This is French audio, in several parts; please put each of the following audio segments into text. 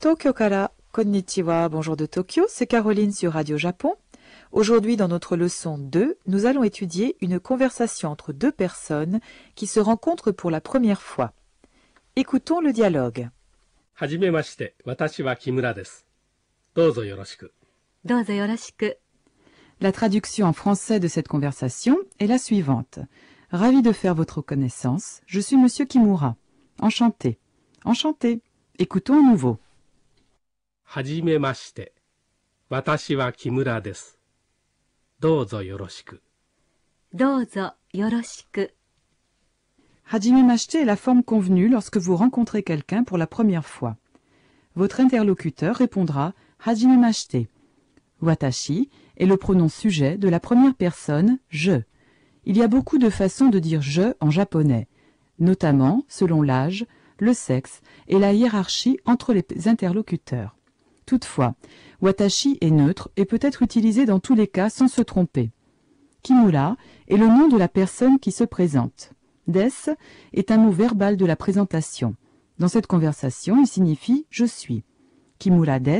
Tokyo Kara, Konnichiwa, bonjour de Tokyo, c'est Caroline sur Radio Japon. Aujourd'hui, dans notre leçon 2, nous allons étudier une conversation entre deux personnes qui se rencontrent pour la première fois. Écoutons le dialogue. watashi wa Kimura La traduction en français de cette conversation est la suivante. Ravi de faire votre connaissance, je suis monsieur Kimura. Enchanté. Enchanté. Écoutons à nouveau hajime mashite est la forme convenue lorsque vous rencontrez quelqu'un pour la première fois. Votre interlocuteur répondra Hajime Watashi est le pronom sujet de la première personne je. Il y a beaucoup de façons de dire je en japonais, notamment selon l'âge, le sexe et la hiérarchie entre les interlocuteurs. Toutefois, watashi est neutre et peut être utilisé dans tous les cas sans se tromper. Kimura est le nom de la personne qui se présente. Des est un mot verbal de la présentation. Dans cette conversation, il signifie je suis. Kimura des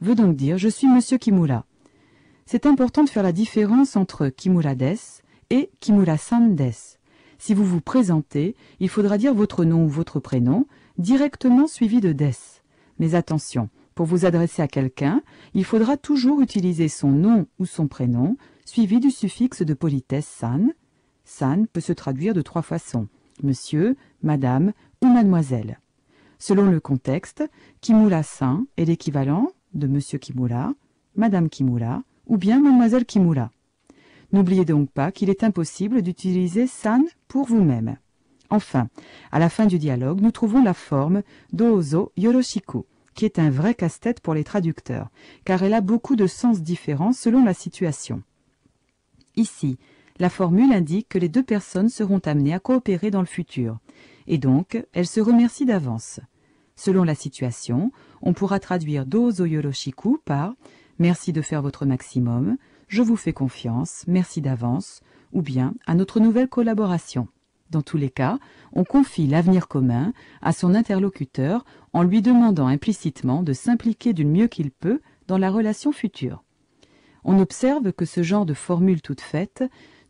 veut donc dire je suis monsieur Kimura. C'est important de faire la différence entre Kimura des et Kimura-san des. Si vous vous présentez, il faudra dire votre nom ou votre prénom, directement suivi de des. Mais attention, pour vous adresser à quelqu'un, il faudra toujours utiliser son nom ou son prénom, suivi du suffixe de politesse san. San peut se traduire de trois façons, monsieur, madame ou mademoiselle. Selon le contexte, kimura san est l'équivalent de monsieur kimura »,« madame kimura » ou bien mademoiselle kimura ». N'oubliez donc pas qu'il est impossible d'utiliser san pour vous-même. Enfin, à la fin du dialogue, nous trouvons la forme dozo yoroshiku qui est un vrai casse-tête pour les traducteurs, car elle a beaucoup de sens différents selon la situation. Ici, la formule indique que les deux personnes seront amenées à coopérer dans le futur, et donc elles se remercient d'avance. Selon la situation, on pourra traduire dozo yoroshiku par merci de faire votre maximum, je vous fais confiance, merci d'avance, ou bien à notre nouvelle collaboration. Dans tous les cas, on confie l'avenir commun à son interlocuteur en lui demandant implicitement de s'impliquer du mieux qu'il peut dans la relation future. On observe que ce genre de formule toute faite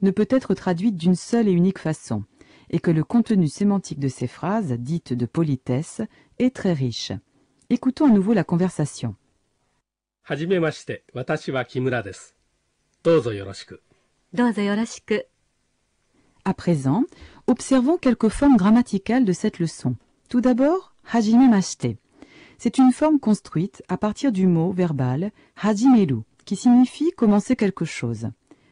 ne peut être traduite d'une seule et unique façon, et que le contenu sémantique de ces phrases, dites de politesse, est très riche. Écoutons à nouveau la conversation. À présent, Observons quelques formes grammaticales de cette leçon. Tout d'abord, Hajime hajimemashite. C'est une forme construite à partir du mot verbal hajimeru, qui signifie commencer quelque chose.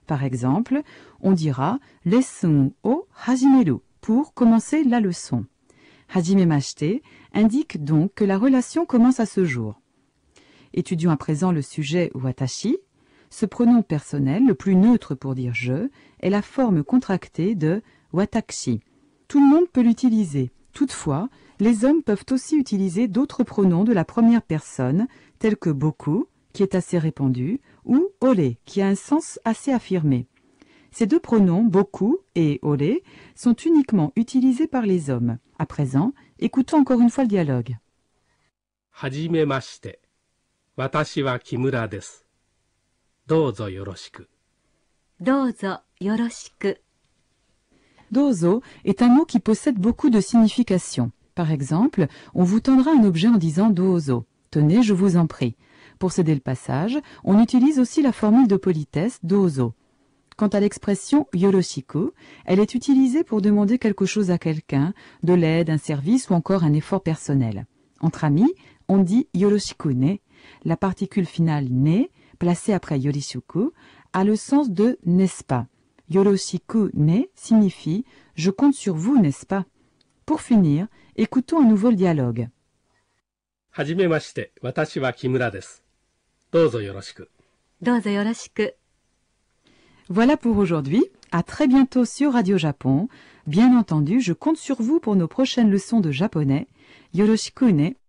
Par exemple, on dira lesson o hajimeru pour commencer la leçon. Hajime Hajimemashite indique donc que la relation commence à ce jour. Étudions à présent le sujet watashi. Ce pronom personnel, le plus neutre pour dire je, est la forme contractée de Wataxi. Tout le monde peut l'utiliser. Toutefois, les hommes peuvent aussi utiliser d'autres pronoms de la première personne, tels que beaucoup, qui est assez répandu, ou olé, qui a un sens assez affirmé. Ces deux pronoms, beaucoup et olé, sont uniquement utilisés par les hommes. À présent, écoutons encore une fois le dialogue. Dozo est un mot qui possède beaucoup de significations. Par exemple, on vous tendra un objet en disant dozo. Tenez, je vous en prie. Pour céder le passage, on utilise aussi la formule de politesse dozo. Quant à l'expression yoroshiku, elle est utilisée pour demander quelque chose à quelqu'un, de l'aide, un service ou encore un effort personnel. Entre amis, on dit yoroshiku ne. La particule finale ne, placée après yorishiku, a le sens de n'est-ce pas. Yoroshiku ne signifie Je compte sur vous, n'est-ce pas Pour finir, écoutons un nouveau le dialogue. Voilà pour aujourd'hui. À très bientôt sur Radio Japon. Bien entendu, je compte sur vous pour nos prochaines leçons de japonais. Yoroshiku ne.